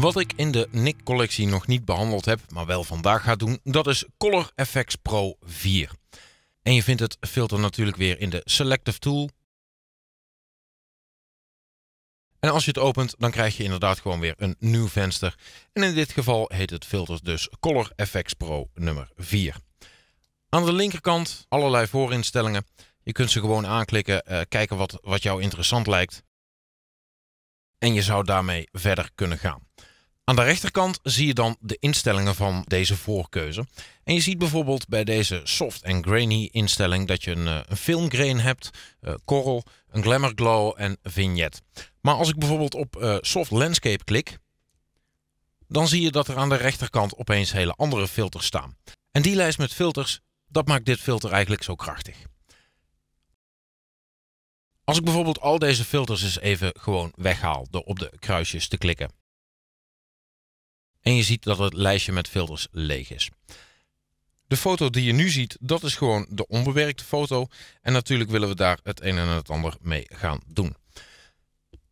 Wat ik in de NIC-collectie nog niet behandeld heb, maar wel vandaag ga doen, dat is Color FX Pro 4. En je vindt het filter natuurlijk weer in de Selective Tool. En als je het opent, dan krijg je inderdaad gewoon weer een nieuw venster. En in dit geval heet het filter dus Color FX Pro nummer 4. Aan de linkerkant allerlei voorinstellingen. Je kunt ze gewoon aanklikken, eh, kijken wat, wat jou interessant lijkt. En je zou daarmee verder kunnen gaan. Aan de rechterkant zie je dan de instellingen van deze voorkeuze. En je ziet bijvoorbeeld bij deze soft en grainy instelling dat je een, eh, een filmgrain hebt, uh, korrel, een glamour glow en vignet. Maar als ik bijvoorbeeld op eh, soft landscape klik, dan zie je dat er aan de rechterkant opeens hele andere filters staan. En die lijst met filters, dat maakt dit filter eigenlijk zo krachtig. Als ik bijvoorbeeld al deze filters eens even gewoon weghaal door op de kruisjes te klikken en je ziet dat het lijstje met filters leeg is. De foto die je nu ziet, dat is gewoon de onbewerkte foto. En natuurlijk willen we daar het een en het ander mee gaan doen.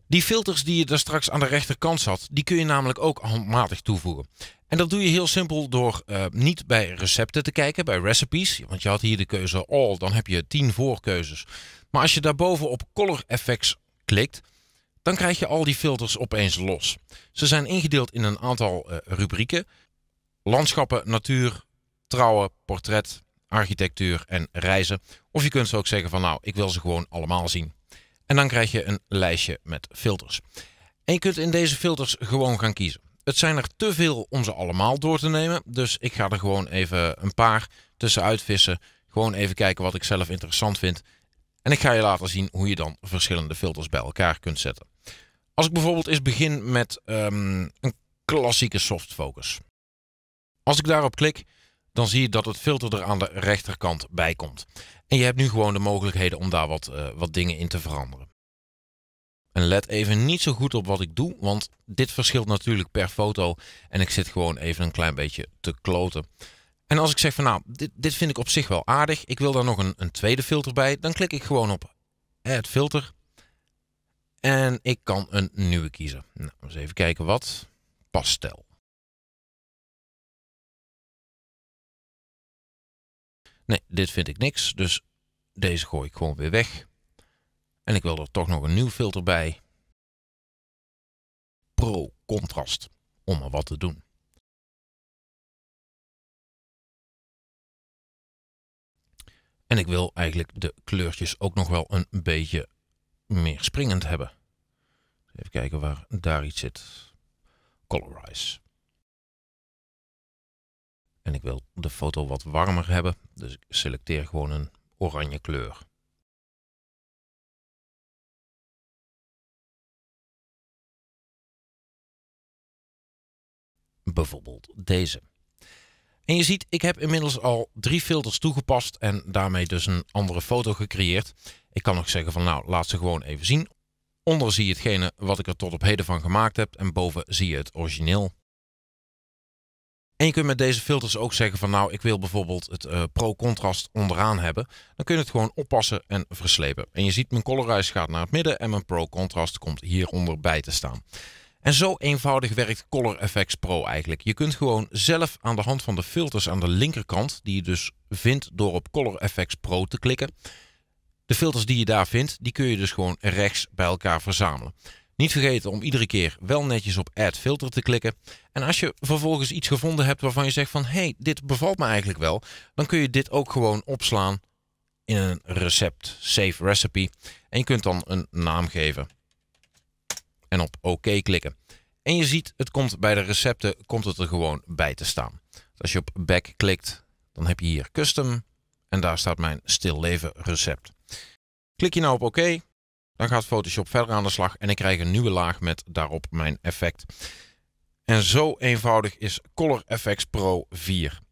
Die filters die je daar straks aan de rechterkant zat, die kun je namelijk ook handmatig toevoegen. En dat doe je heel simpel door eh, niet bij recepten te kijken, bij recipes. Want je had hier de keuze all, oh, dan heb je 10 voorkeuzes. Maar als je daarboven op color effects klikt, dan krijg je al die filters opeens los. Ze zijn ingedeeld in een aantal eh, rubrieken. Landschappen, natuur, trouwen, portret, architectuur en reizen. Of je kunt ze ook zeggen van nou, ik wil ze gewoon allemaal zien. En dan krijg je een lijstje met filters. En je kunt in deze filters gewoon gaan kiezen. Het zijn er te veel om ze allemaal door te nemen. Dus ik ga er gewoon even een paar tussenuit vissen. Gewoon even kijken wat ik zelf interessant vind. En ik ga je laten zien hoe je dan verschillende filters bij elkaar kunt zetten. Als ik bijvoorbeeld eens begin met ehm, een klassieke soft focus. Als ik daarop klik, dan zie je dat het filter er aan de rechterkant bij komt. En je hebt nu gewoon de mogelijkheden om daar wat, eh, wat dingen in te veranderen. En let even niet zo goed op wat ik doe, want dit verschilt natuurlijk per foto. En ik zit gewoon even een klein beetje te kloten. En als ik zeg van nou, dit, dit vind ik op zich wel aardig. Ik wil daar nog een, een tweede filter bij. Dan klik ik gewoon op eh, het Filter. En ik kan een nieuwe kiezen. Nou, eens even kijken wat. Pastel. Nee, dit vind ik niks. Dus deze gooi ik gewoon weer weg. En ik wil er toch nog een nieuw filter bij. Pro contrast. Om er wat te doen. En ik wil eigenlijk de kleurtjes ook nog wel een beetje meer springend hebben. Even kijken waar daar iets zit. Colorize. En ik wil de foto wat warmer hebben, dus ik selecteer gewoon een oranje kleur. Bijvoorbeeld deze. En je ziet, ik heb inmiddels al drie filters toegepast en daarmee dus een andere foto gecreëerd. Ik kan nog zeggen van nou, laat ze gewoon even zien Onder zie je hetgene wat ik er tot op heden van gemaakt heb en boven zie je het origineel. En je kunt met deze filters ook zeggen van nou, ik wil bijvoorbeeld het eh, pro-contrast onderaan hebben. Dan kun je het gewoon oppassen en verslepen. En je ziet mijn colorize gaat naar het midden en mijn pro-contrast komt hieronder bij te staan. En zo eenvoudig werkt Color Effects Pro eigenlijk. Je kunt gewoon zelf aan de hand van de filters aan de linkerkant, die je dus vindt door op Color Effects Pro te klikken, de filters die je daar vindt, die kun je dus gewoon rechts bij elkaar verzamelen. Niet vergeten om iedere keer wel netjes op Add Filter te klikken. En als je vervolgens iets gevonden hebt waarvan je zegt van... hey, dit bevalt me eigenlijk wel. Dan kun je dit ook gewoon opslaan in een recept. Save Recipe. En je kunt dan een naam geven. En op OK klikken. En je ziet, het komt bij de recepten komt het er gewoon bij te staan. Dus als je op Back klikt, dan heb je hier Custom. En daar staat mijn stilleven recept. Klik je nou op oké, OK, dan gaat Photoshop verder aan de slag en ik krijg een nieuwe laag met daarop mijn effect. En zo eenvoudig is Color FX Pro 4.